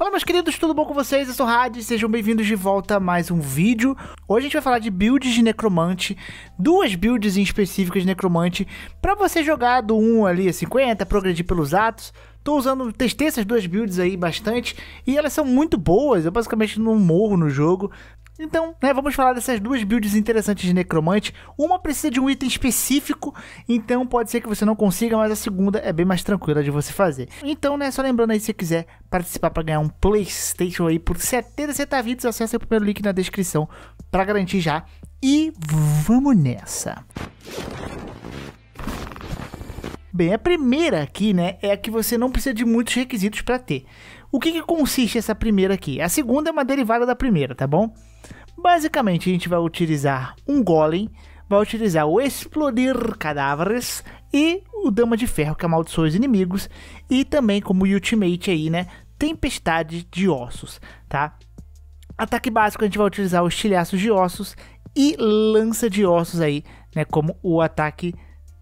Fala meus queridos, tudo bom com vocês? Eu sou o Hades, sejam bem-vindos de volta a mais um vídeo. Hoje a gente vai falar de builds de necromante, duas builds em específico de necromante, para você jogar do 1 ali a 50, progredir pelos atos. Tô usando, testei essas duas builds aí bastante e elas são muito boas, eu basicamente não morro no jogo. Então, né, vamos falar dessas duas builds interessantes de necromante. Uma precisa de um item específico, então pode ser que você não consiga, mas a segunda é bem mais tranquila de você fazer. Então, né, só lembrando aí se você quiser participar para ganhar um PlayStation aí por 70 centavitos, acesse o primeiro link na descrição para garantir já. E vamos nessa. Bem, a primeira aqui, né, é a que você não precisa de muitos requisitos para ter. O que, que, consiste essa primeira aqui? A segunda é uma derivada da primeira, tá bom? Basicamente, a gente vai utilizar um golem, vai utilizar o explodir cadáveres e o dama de ferro que amaldiçoa os inimigos e também como ultimate aí, né, tempestade de ossos, tá? Ataque básico a gente vai utilizar os estilhaço de ossos e lança de ossos aí, né, como o ataque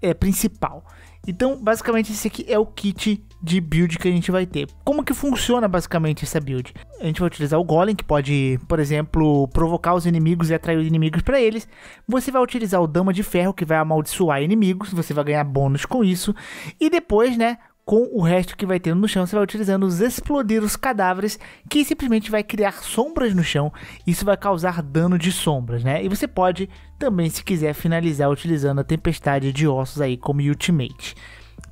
é, principal. Então, basicamente, esse aqui é o kit de build que a gente vai ter. Como que funciona basicamente essa build? A gente vai utilizar o Golem, que pode, por exemplo, provocar os inimigos e atrair os inimigos para eles. Você vai utilizar o Dama de Ferro, que vai amaldiçoar inimigos, você vai ganhar bônus com isso. E depois, né, com o resto que vai ter no chão, você vai utilizando os explodir os cadáveres, que simplesmente vai criar sombras no chão. Isso vai causar dano de sombras, né? E você pode também, se quiser, finalizar utilizando a tempestade de ossos aí como ultimate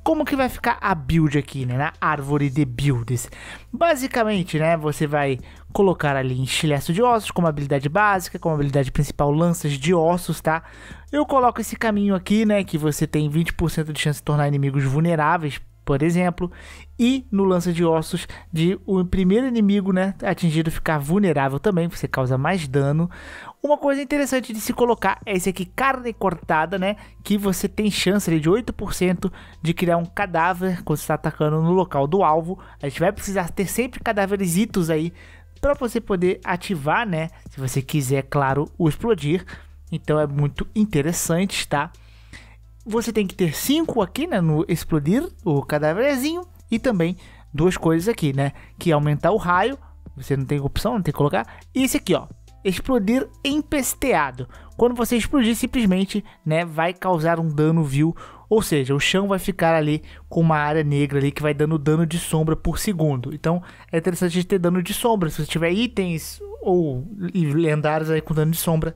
como que vai ficar a build aqui, né? Na árvore de builds. Basicamente, né? Você vai colocar ali enxilhaço de ossos como habilidade básica, como habilidade principal lanças de ossos, tá? Eu coloco esse caminho aqui, né? Que você tem 20% de chance de tornar inimigos vulneráveis por exemplo, e no lance de ossos de o primeiro inimigo né, atingido ficar vulnerável também, você causa mais dano. Uma coisa interessante de se colocar é esse aqui, carne cortada, né? Que você tem chance ali, de 8% de criar um cadáver quando está atacando no local do alvo. A gente vai precisar ter sempre cadáveresitos aí para você poder ativar, né? Se você quiser, claro, o explodir. Então é muito interessante, tá? Você tem que ter cinco aqui, né? No explodir o cadáverzinho. E também duas coisas aqui, né? Que aumentar o raio. Você não tem opção, não tem que colocar. E esse aqui, ó. Explodir empesteado. Quando você explodir, simplesmente, né? Vai causar um dano, viu? Ou seja, o chão vai ficar ali com uma área negra ali que vai dando dano de sombra por segundo. Então é interessante ter dano de sombra. Se você tiver itens ou lendários aí com dano de sombra,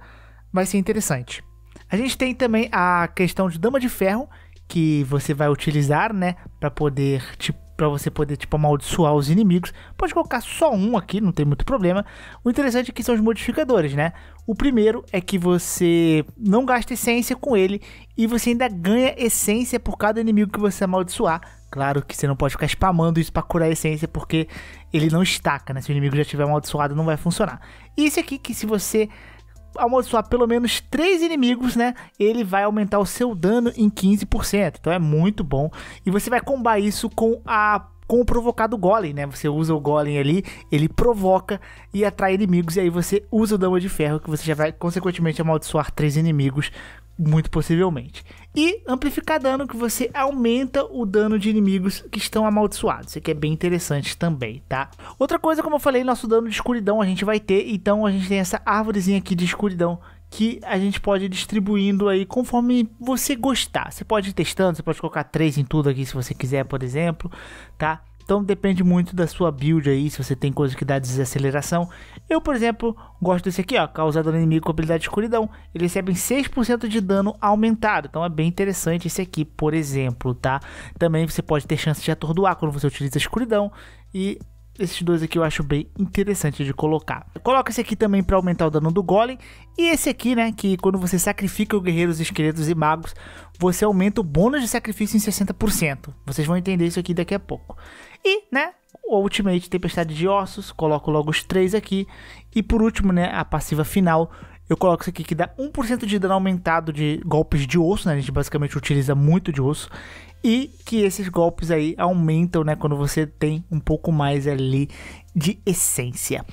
vai ser interessante. A gente tem também a questão de dama de ferro, que você vai utilizar, né, para poder para você poder tipo amaldiçoar os inimigos. Pode colocar só um aqui, não tem muito problema. O interessante aqui é são os modificadores, né? O primeiro é que você não gasta essência com ele e você ainda ganha essência por cada inimigo que você amaldiçoar. Claro que você não pode ficar spamando isso para curar a essência porque ele não estaca, né? Se o inimigo já estiver amaldiçoado não vai funcionar. E esse aqui que se você amaldiçoar pelo menos três inimigos, né? Ele vai aumentar o seu dano em 15%. Então é muito bom. E você vai combar isso com a com o provocado golem, né? Você usa o golem ali, ele provoca e atrai inimigos e aí você usa o dama de ferro que você já vai consequentemente amaldiçoar três inimigos muito possivelmente. E amplificar dano, que você aumenta o dano de inimigos que estão amaldiçoados. Isso é bem interessante também, tá? Outra coisa, como eu falei, nosso dano de escuridão a gente vai ter. Então a gente tem essa árvorezinha aqui de escuridão que a gente pode ir distribuindo aí conforme você gostar. Você pode ir testando, você pode colocar três em tudo aqui se você quiser, por exemplo, tá? Então depende muito da sua build aí, se você tem coisa que dá desaceleração. Eu, por exemplo, gosto desse aqui, ó, causado no inimigo com habilidade de escuridão. Ele recebe 6% de dano aumentado, então é bem interessante esse aqui, por exemplo, tá? Também você pode ter chance de atordoar quando você utiliza a escuridão e esses dois aqui eu acho bem interessante de colocar. Coloca esse aqui também para aumentar o dano do golem. E esse aqui, né, que quando você sacrifica os guerreiros, esqueletos e magos, você aumenta o bônus de sacrifício em 60%. Vocês vão entender isso aqui daqui a pouco. E, né, o Ultimate Tempestade de Ossos, coloco logo os três aqui. E por último, né, a passiva final, eu coloco isso aqui que dá 1% de dano aumentado de golpes de osso, né? A gente basicamente utiliza muito de osso. E que esses golpes aí aumentam, né? Quando você tem um pouco mais ali de essência.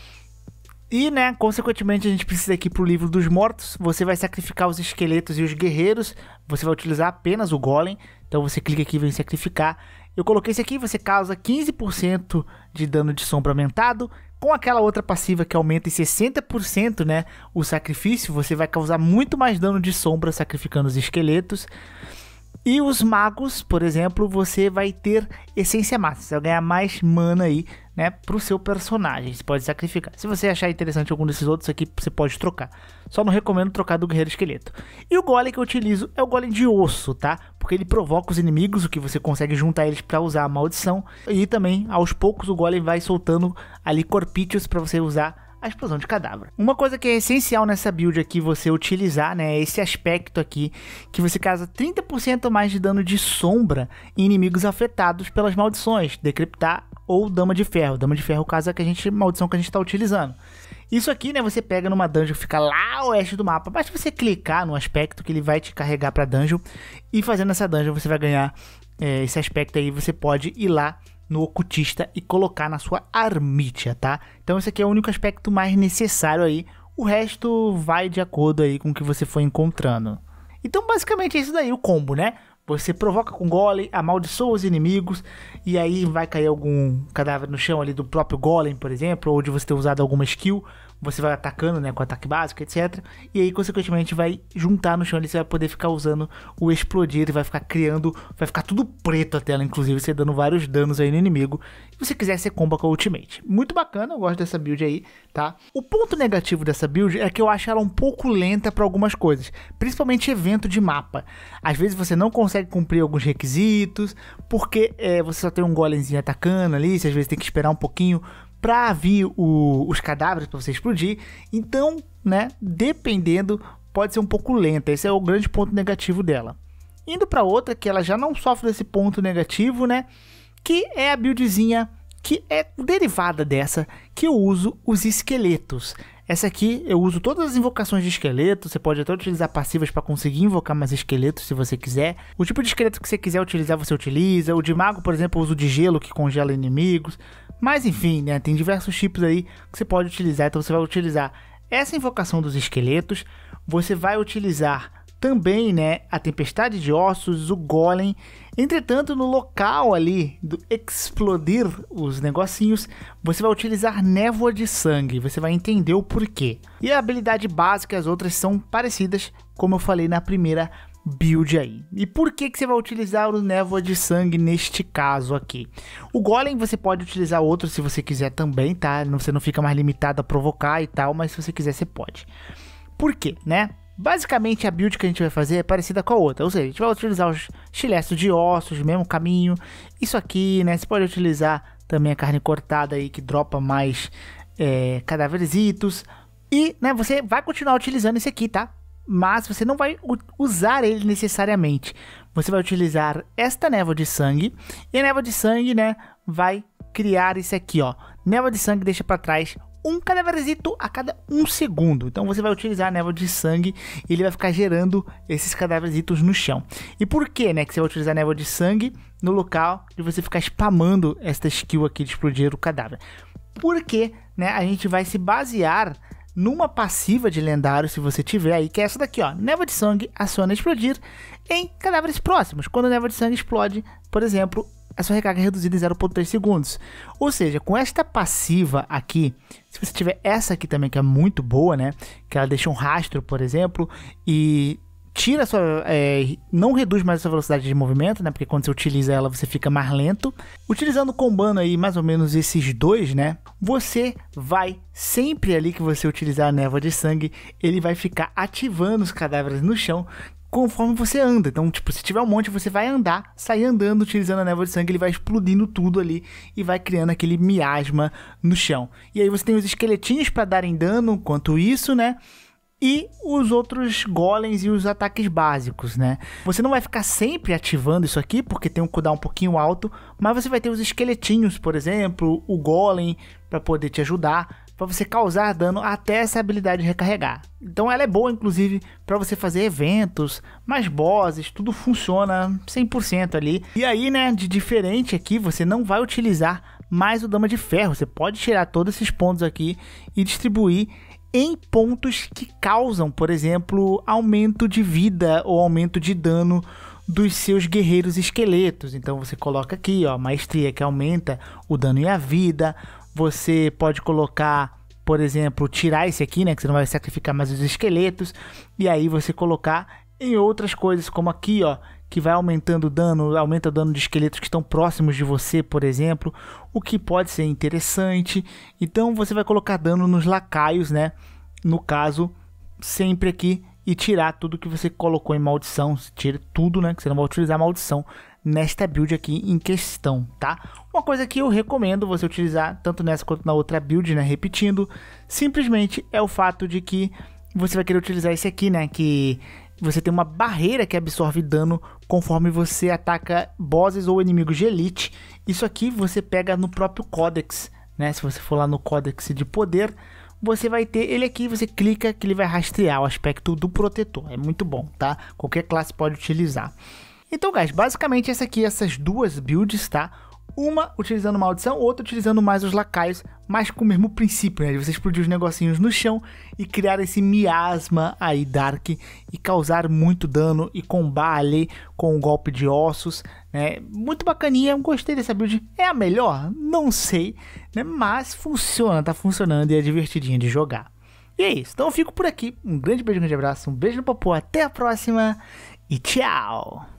E, né, consequentemente, a gente precisa aqui pro livro dos mortos. Você vai sacrificar os esqueletos e os guerreiros. Você vai utilizar apenas o golem. Então você clica aqui e vem sacrificar. Eu coloquei isso aqui, você causa 15% de dano de sombra aumentado. Com aquela outra passiva que aumenta em 60% né, o sacrifício, você vai causar muito mais dano de sombra sacrificando os esqueletos. E os magos, por exemplo, você vai ter essência máxima, você vai ganhar mais mana aí, né, pro seu personagem, você pode sacrificar. Se você achar interessante algum desses outros aqui, você pode trocar. Só não recomendo trocar do guerreiro esqueleto. E o golem que eu utilizo é o golem de osso, tá? porque ele provoca os inimigos, o que você consegue juntar eles para usar a maldição. E também, aos poucos, o golem vai soltando ali corpítios para você usar a explosão de cadáver. Uma coisa que é essencial nessa build aqui você utilizar, né, é esse aspecto aqui, que você causa 30% mais de dano de sombra em inimigos afetados pelas maldições, decriptar ou dama de ferro. Dama de ferro é o caso que a gente maldição que a gente está utilizando. Isso aqui, né, você pega numa dungeon que fica lá oeste do mapa. Basta você clicar no aspecto que ele vai te carregar pra dungeon. E fazendo essa dungeon você vai ganhar é, esse aspecto aí. Você pode ir lá no ocultista e colocar na sua armitia, tá? Então esse aqui é o único aspecto mais necessário aí. O resto vai de acordo aí com o que você for encontrando. Então basicamente é isso daí o combo, né? Você provoca com golem, amaldiçoa os inimigos, e aí vai cair algum cadáver no chão ali do próprio golem, por exemplo, ou de você ter usado alguma skill você vai atacando, né, com ataque básico, etc. E aí, consequentemente, vai juntar no chão ali, você vai poder ficar usando o explodir, vai ficar criando, vai ficar tudo preto a tela, inclusive, você dando vários danos aí no inimigo. Se você quiser, você comba com a ultimate. Muito bacana, eu gosto dessa build aí, tá? O ponto negativo dessa build é que eu acho ela um pouco lenta para algumas coisas, principalmente evento de mapa. Às vezes você não consegue cumprir alguns requisitos, porque é, você só tem um golemzinho atacando ali, você às vezes tem que esperar um pouquinho para vir o, os cadáveres para você explodir. Então, né, dependendo, pode ser um pouco lenta. Esse é o grande ponto negativo dela. Indo para outra que ela já não sofre desse ponto negativo, né, que é a buildzinha que é derivada dessa que eu uso os esqueletos. Essa aqui eu uso todas as invocações de esqueleto, você pode até utilizar passivas para conseguir invocar mais esqueletos se você quiser. O tipo de esqueleto que você quiser utilizar, você utiliza. O de mago, por exemplo, eu uso de gelo que congela inimigos. Mas enfim, né, tem diversos tipos aí que você pode utilizar, então você vai utilizar essa invocação dos esqueletos, você vai utilizar também, né, a tempestade de ossos, o golem Entretanto, no local ali do explodir os negocinhos, você vai utilizar névoa de sangue, você vai entender o porquê. E a habilidade básica e as outras são parecidas, como eu falei na primeira build aí. E por que, que você vai utilizar o névoa de sangue neste caso aqui? O golem você pode utilizar outro se você quiser também, tá? Você não fica mais limitado a provocar e tal, mas se você quiser você pode. Por quê, né? Basicamente, a build que a gente vai fazer é parecida com a outra, ou seja, a gente vai utilizar os chilestos de ossos, mesmo caminho, isso aqui, né, você pode utilizar também a carne cortada aí, que dropa mais é, e, né, você vai continuar utilizando esse aqui, tá? Mas você não vai usar ele necessariamente, você vai utilizar esta névoa de sangue, e a névoa de sangue, né, vai criar isso aqui, ó, névoa de sangue deixa para trás um cadaverezito a cada um segundo. Então você vai utilizar a névoa de sangue e ele vai ficar gerando esses cadaverzitos no chão. E por que, né, que você vai utilizar a névoa de sangue no local de você ficar spamando esta skill aqui de explodir o cadáver? Porque, né, a gente vai se basear numa passiva de lendário, se você tiver aí, que é essa daqui, ó. Neva de sangue aciona explodir em cadáveres próximos. Quando a neva de sangue explode, por exemplo, a sua recarga é reduzida em 0.3 segundos. Ou seja, com esta passiva aqui, se você tiver essa aqui também, que é muito boa, né? Que ela deixa um rastro, por exemplo, e tira sua. É, não reduz mais a sua velocidade de movimento, né? Porque quando você utiliza ela, você fica mais lento. Utilizando o combando aí, mais ou menos esses dois, né? Você vai sempre ali que você utilizar a névoa de sangue, ele vai ficar ativando os cadáveres no chão, conforme você anda. Então, tipo, se tiver um monte, você vai andar, sair andando, utilizando a névoa de sangue, ele vai explodindo tudo ali e vai criando aquele miasma no chão. E aí você tem os esqueletinhos para darem dano, enquanto isso, né? E os outros golems e os ataques básicos, né? Você não vai ficar sempre ativando isso aqui, porque tem um cooldown um pouquinho alto, mas você vai ter os esqueletinhos, por exemplo, o golem para poder te ajudar para você causar dano até essa habilidade recarregar. Então ela é boa inclusive para você fazer eventos, mais bosses, tudo funciona 100% ali. E aí, né, de diferente aqui, você não vai utilizar mais o dama de ferro. Você pode tirar todos esses pontos aqui e distribuir em pontos que causam, por exemplo, aumento de vida ou aumento de dano dos seus guerreiros esqueletos. Então você coloca aqui, ó, maestria que aumenta o dano e a vida, você pode colocar, por exemplo, tirar esse aqui, né? Que você não vai sacrificar mais os esqueletos. E aí você colocar em outras coisas, como aqui, ó. Que vai aumentando o dano, aumenta o dano de esqueletos que estão próximos de você, por exemplo. O que pode ser interessante. Então você vai colocar dano nos lacaios, né? No caso, sempre aqui e tirar tudo que você colocou em maldição, tire tudo, né, que você não vai utilizar maldição nesta build aqui em questão, tá? Uma coisa que eu recomendo você utilizar tanto nessa quanto na outra build, né, repetindo, simplesmente é o fato de que você vai querer utilizar esse aqui, né, que você tem uma barreira que absorve dano conforme você ataca bosses ou inimigos de elite. Isso aqui você pega no próprio Codex, né? Se você for lá no Codex de Poder, você vai ter ele aqui, você clica que ele vai rastrear o aspecto do protetor. É muito bom, tá? Qualquer classe pode utilizar. Então, guys, basicamente essa aqui, essas duas builds, tá? Uma utilizando maldição, outra utilizando mais os lacaios, mas com o mesmo princípio, né? De você explodir os negocinhos no chão e criar esse miasma aí, Dark, e causar muito dano e combar ali com o um golpe de ossos, né? Muito bacaninha, gostei dessa build. É a melhor? Não sei, né? Mas funciona, tá funcionando e é divertidinha de jogar. E é isso, então eu fico por aqui. Um grande beijo, um grande abraço, um beijo no popô, até a próxima e tchau!